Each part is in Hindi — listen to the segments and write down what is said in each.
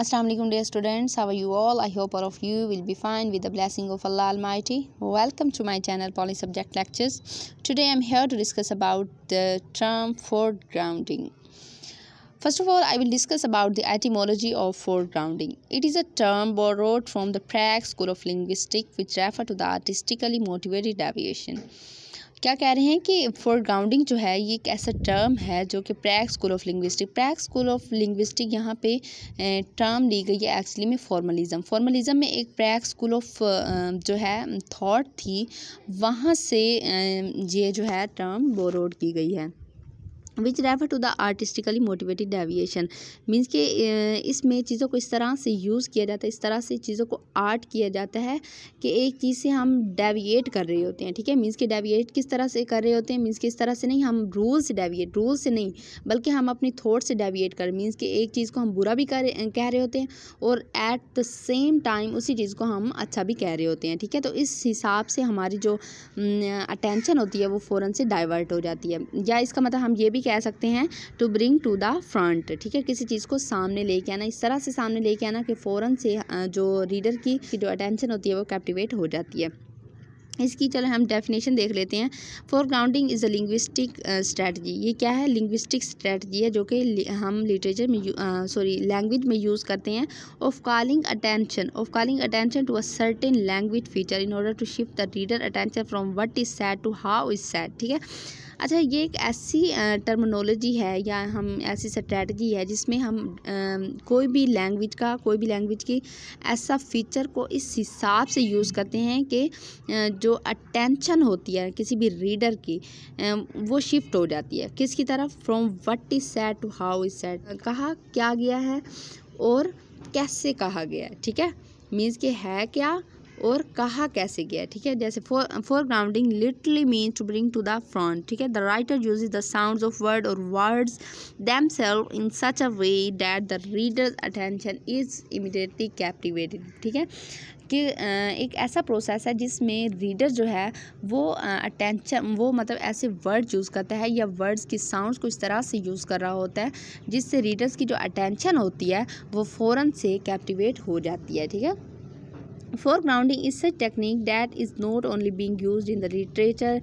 Assalamu alaikum dear students how are you all I hope all of you will be fine with the blessing of Allah Almighty welcome to my channel poly subject lectures today I'm here to discuss about the term foregrounding First of all, I will discuss about the etymology of foregrounding. It is a term borrowed from the Prague School of Linguistics which refer to the artistically motivated deviation. क्या कह रहे हैं कि ग्राउंडिंग जो है ये एक ऐसा टर्म है जो कि Prague school of linguistic Prague school of linguistic यहाँ पे टर्म ली गई है एक्चुअली में फॉर्मलिज्म फॉर्मलिज्म में एक प्रैक स्कूल ऑफ जो है थॉट थी वहाँ से ये जो है टर्म बोरोड की गई है which refer to the artistically motivated deviation means के इसमें चीज़ों को इस तरह से यूज़ किया जाता है इस तरह से चीज़ों को आर्ट किया जाता है कि एक चीज़ से हम डेविएट कर रहे होते हैं ठीक है मीन्स के डेविएट किस तरह से कर रहे होते हैं मीन्स इस तरह से नहीं हम रूल से डेविएट रूल से नहीं बल्कि हम अपनी थॉट से डेविएट कर मीन्स कि एक चीज़ को हम बुरा भी कर कह रहे होते हैं और एट द सेम टाइम उसी चीज़ को हम अच्छा भी कह रहे होते हैं ठीक है तो इस हिसाब से हमारी जो अटेंशन होती है वो फ़ौरन से डाइवर्ट हो जाती है या इसका मतलब हम ये भी कह सकते हैं to bring to the front ठीक है किसी चीज़ को सामने लेके आना इस तरह से सामने लेके आना कि फ़ौरन से जो रीडर की जो अटेंशन होती है वो कैप्टिवेट हो जाती है इसकी चलो हम डेफिनेशन देख लेते हैं foregrounding is a linguistic strategy ये क्या है लिंग्विस्टिक स्ट्रेटजी है जो कि हम लिटरेचर में सॉरी लैंग्वेज में यूज़ करते हैं of calling attention of calling attention to a certain language feature in order to shift the reader attention from what is said to how is said ठीक है अच्छा ये एक ऐसी टर्मिनोलॉजी है या हम ऐसी स्ट्रेटजी है जिसमें हम आ, कोई भी लैंग्वेज का कोई भी लैंग्वेज की ऐसा फीचर को इस हिसाब से यूज़ करते हैं कि जो अटेंशन होती है किसी भी रीडर की वो शिफ्ट हो जाती है किसकी तरफ from what is said to how is said कहा क्या गया है और कैसे कहा गया है ठीक है मीन्स कि है क्या और कहा कैसे गया ठीक है जैसे foregrounding literally means to bring to the front ठीक है the writer use the sound of word और words themselves in such a way that the readers attention is immediately captivated ठीक है कि एक ऐसा प्रोसेस है जिसमें रीडर जो है वो अटेंशन वो मतलब ऐसे वर्ड यूज़ करता है या वर्ड्स की साउंड्स को इस तरह से यूज़ कर रहा होता है जिससे रीडर्स की जो अटेंशन होती है वो फ़ौर से कैप्टिवेट हो जाती है ठीक है Foregrounding grounding is such that that is not only being use in the literature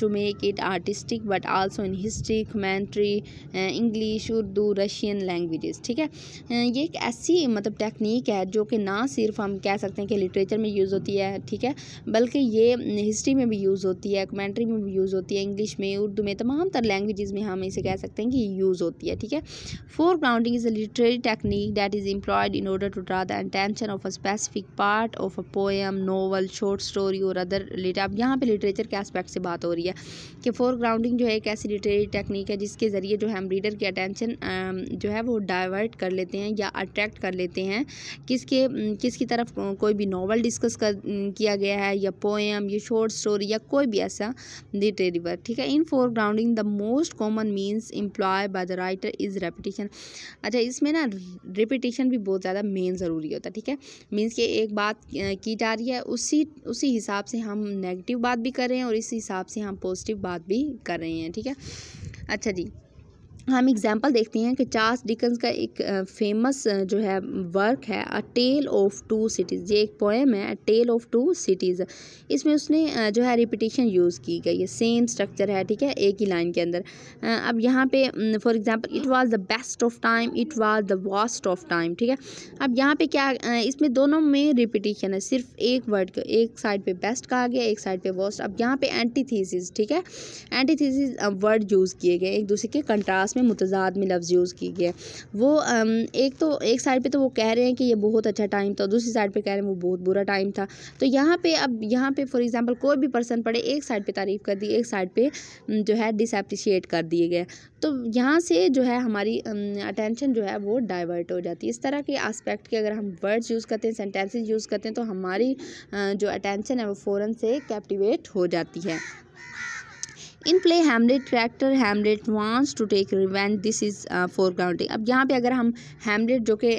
to make it artistic but also in history commentary English Urdu Russian language ठीक है uh, ये एक ऐसी मतलब टेक्निक है जो कि ना सिर्फ हम कह सकते हैं कि लिटरेचर में यूज़ होती है ठीक है बल्कि ये हिस्ट्री में भी यूज़ होती है कमेंट्री में भी यूज़ होती है इंग्लिश में उर्दू में तमाम तर लैंग्वेज में हम इसे कह सकते हैं कि यूज़ होती है ठीक है foregrounding is a literary technique that is employed in order to draw the attention of a specific part part of a poem novel short story और अदर रिलेटेड अब यहाँ पे लिटरेचर के एस्पेक्ट से बात हो रही है कि फोर ग्राउंडिंग जो है एक ऐसी लिटरेरी टेक्निक है जिसके ज़रिए जो है हम रीडर की अटेंशन जो है वो डाइवर्ट कर लेते हैं या अट्रैक्ट कर लेते हैं किसके किसकी तरफ कोई भी नावल डिस्कस कर किया गया है या पोएम या शॉर्ट स्टोरी या कोई भी ऐसा लिटरेरी वर्क ठीक है in foregrounding the most common means employ by the writer is repetition अच्छा इसमें ना रिपीटेशन भी बहुत ज़्यादा मेन ज़रूरी होता है ठीक है मीन्स कि एक बात की जा रही है उसी उसी हिसाब से हम नेगेटिव बात भी कर रहे हैं और इसी हिसाब से हम पॉजिटिव बात भी कर रहे हैं ठीक है अच्छा जी हम एग्ज़ाम्पल देखते हैं कि चार्ल्स डिकन्स का एक फेमस जो है वर्क है a tale of two cities ये एक पोएम है a tale of two cities इसमें उसने जो है रिपीटेशन यूज़ की गई है सेम स्ट्रक्चर है ठीक है एक ही लाइन के अंदर अब यहाँ पे for example it was the best of time it was the worst of time ठीक है अब यहाँ पर क्या इसमें दोनों में रिपीटेशन है सिर्फ एक वर्ड एक साइड पर बेस्ट कहा गया एक साइड पर वास्ट अब यहाँ पर एंटी ठीक है एंटी वर्ड यूज़ किए गए एक दूसरे के कंट्रास्ट में मुतजाद में लफ्ज़ यूज़ की गए वो एक तो एक साइड पे तो वो कह रहे हैं कि ये बहुत अच्छा टाइम था दूसरी साइड पे कह रहे हैं वो बहुत बुरा टाइम था तो यहाँ पे अब यहाँ पे फॉर एग्जांपल कोई भी पर्सन पढ़े एक साइड पे तारीफ़ कर दी एक साइड पे जो है डिसप्रिशिएट कर दिए गए तो यहाँ से जो है हमारी अटेंशन जो है वो डाइवर्ट हो जाती है इस तरह के आस्पेक्ट के अगर हम वर्ड्स यूज़ करते हैं सेंटेंसेज यूज़ करते हैं तो हमारी जो अटेंशन है वो फ़ौर से कैप्टिवेट हो जाती है in play Hamlet character Hamlet wants to take revenge this is grounding अब यहाँ पे अगर हम हेमलेट जो कि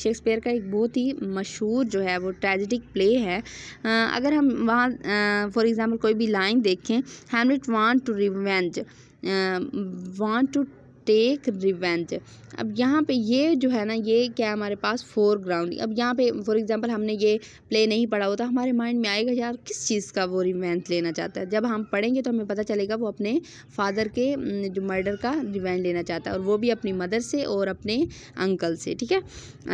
शेक्सपियर um, का एक बहुत ही मशहूर जो है वो ट्रेजिडिक प्ले है uh, अगर हम वहाँ फॉर uh, एग्ज़ाम्पल कोई भी लाइन देखें Hamlet want to revenge want to take revenge अब यहाँ पे ये जो है ना ये क्या है हमारे पास फोर ग्राउंड अब यहाँ पे फॉर एग्जांपल हमने ये प्ले नहीं पढ़ा होता हमारे माइंड में आएगा यार किस चीज़ का वो रिवेंज लेना चाहता है जब हम पढ़ेंगे तो हमें पता चलेगा वो अपने फादर के जो मर्डर का रिवेंज लेना चाहता है और वो भी अपनी मदर से और अपने अंकल से ठीक है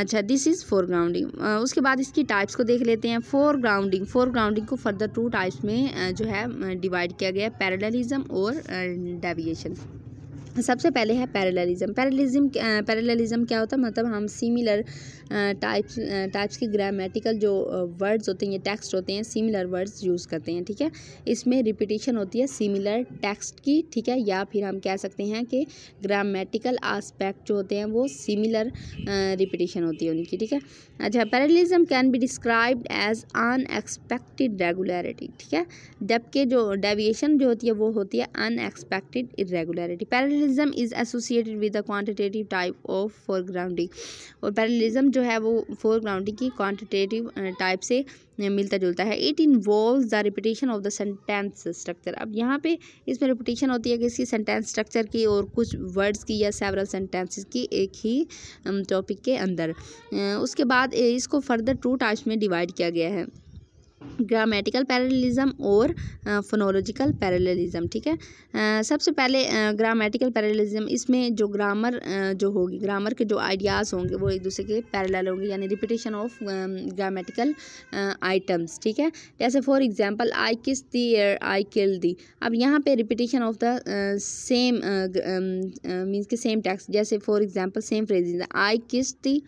अच्छा दिस इज़ फोर ग्राउंडिंग उसके बाद इसकी टाइप्स को देख लेते हैं फोर ग्राउंडिंग फोर ग्राउंडिंग को फर्दर टू टाइप्स में जो है डिवाइड किया गया है पैरलिज्म और डेविएशन सबसे पहले है पैरेललिज्म पैरेललिज्म पैरेललिज्म क्या होता है मतलब हम सिमिलर टाइप्स टाइप्स के ग्रामेटिकल जो वर्ड्स होते हैं ये टेक्स्ट होते हैं सिमिलर वर्ड्स यूज़ करते हैं ठीक है इसमें रिपीटिशन होती है सिमिलर टेक्स्ट की ठीक है या फिर हम कह सकते हैं कि ग्रामेटिकल आस्पेक्ट जो होते हैं वो सिमिलर रिपीटिशन होती है उनकी ठीक है अच्छा parallelism can be described as unexpected regularity ठीक है जबकि जो डेविएशन जो होती है वो होती है unexpected irregularity parallel parallelism is associated with the quantitative type of foregrounding और पैरलिज्म जो है वो फोरग्राउंडिंग की क्वांटिटेटिव टाइप से मिलता जुलता है it involve the repetition of the sentence structure अब यहाँ पे इसमें रिपीटेशन होती है किसी सेंटेंस स्ट्रक्चर की और कुछ वर्ड्स की या सेवरल सेंटेंसेस की एक ही टॉपिक के अंदर उसके बाद इसको फर्दर टू टाइप्स में डिवाइड किया गया है ग्रामेटिकल पैरेललिज्म और फोनोलॉजिकल पैरेललिज्म ठीक है सबसे पहले ग्रामेटिकल पैरेललिज्म इसमें जो ग्रामर जो होगी ग्रामर के जो आइडियाज़ होंगे वो एक दूसरे के पैरेलल होंगे यानी रिपीटेशन ऑफ ग्रामेटिकल आइटम्स ठीक है जैसे फॉर एग्जांपल आई किस दी एयर आई किल दी अब यहाँ पे repetition of the same means के सेम टैक्स जैसे for example same phrase I kiss thee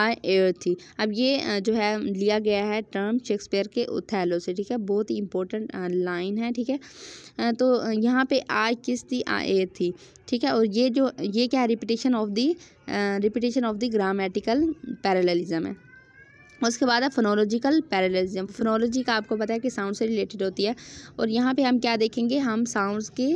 I air थी अब ये जो है लिया गया है टर्म शेक्सपियर के थैलो से ठीक है बहुत ही इंपॉर्टेंट लाइन है ठीक है तो यहाँ पे आ किस थी आ ए थी ठीक है और ये जो ये क्या है repetition of the repetition of the grammatical parallelism है उसके बाद है फोनोलॉजिकल पैरलिज्म फोनोलॉजी का आपको पता है कि साउंड से रिलेटेड होती है और यहाँ पे हम क्या देखेंगे हम साउंड्स के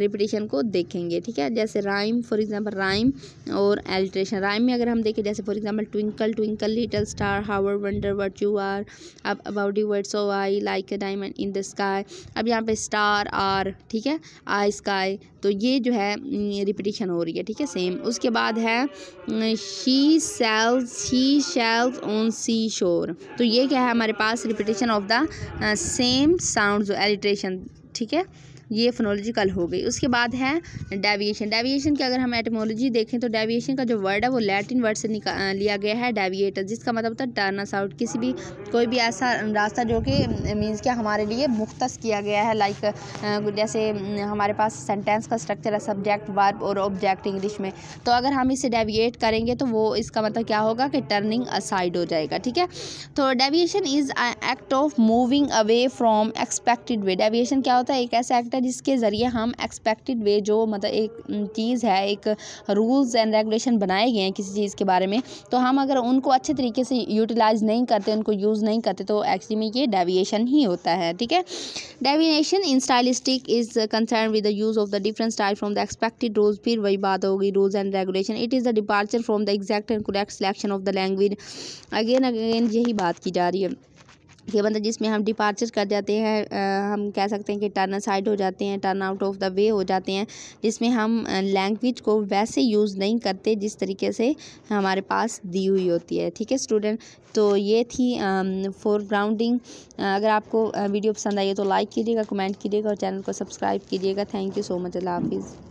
रिपीटेशन को देखेंगे ठीक है जैसे राइम फॉर एग्जांपल राइम और एल्ट्रेशन राइम में अगर हम देखें जैसे for example twinkle twinkle little star how I wonder what you are up about you words of I like a diamond in the sky अब यहाँ पर स्टार आर ठीक है आई स्काई तो ये जो है रिपीटेशन हो रही है ठीक है सेम उसके बाद है she sells he shells on sea shore तो ये क्या है हमारे पास repetition of the same sound alliteration ठीक है ये फोनोलॉजिकल हो गई उसके बाद है डेविएशन डेविएशन की अगर हम एटमोलॉजी देखें तो डेविएशन का जो वर्ड है वो लैटिन वर्ड से लिया गया है डेविएटर जिसका मतलब होता है टर्न आउट किसी भी कोई भी ऐसा रास्ता जो कि मीन्स क्या हमारे लिए मुख्त किया गया है लाइक जैसे हमारे पास सेंटेंस का स्ट्रक्चर है सब्जेक्ट वर्ब और ऑब्जेक्ट इंग्लिश में तो अगर हम इसे डेविएट करेंगे तो वो इसका मतलब क्या होगा कि टर्निंग असाइड हो जाएगा ठीक है तो deviation is act of moving away from expected way deviation क्या होता है एक ऐसा एक्ट है है जिसके ज़रिए हम एक्सपेक्टेड वे जो मतलब एक चीज़ है एक रूल्स एंड रेगुलेशन बनाए गए हैं किसी चीज़ के बारे में तो हम अगर उनको अच्छे तरीके से यूटिलाइज नहीं करते उनको यूज़ नहीं करते तो एक्चुअली में ये डेविएशन ही होता है ठीक है deviation in stylistic is concern with the use of the different style from the expected rules फिर वही बात होगी rules and regulation it is the departure from the exact and correct selection of the language again again यही बात की जा रही है ये मतलब जिसमें हम डिपार्चर कर जाते हैं हम कह सकते हैं कि टर्न साइड हो जाते हैं turn out of the way हो जाते हैं जिसमें हम लैंग्वेज को वैसे यूज़ नहीं करते जिस तरीके से हमारे पास दी हुई होती है ठीक है स्टूडेंट तो ये थी फोरग्राउंडिंग अगर आपको वीडियो पसंद आई तो लाइक कीजिएगा कमेंट कीजिएगा और चैनल को सब्सक्राइब कीजिएगा थैंक यू सो मच अल्लाह हाफिज़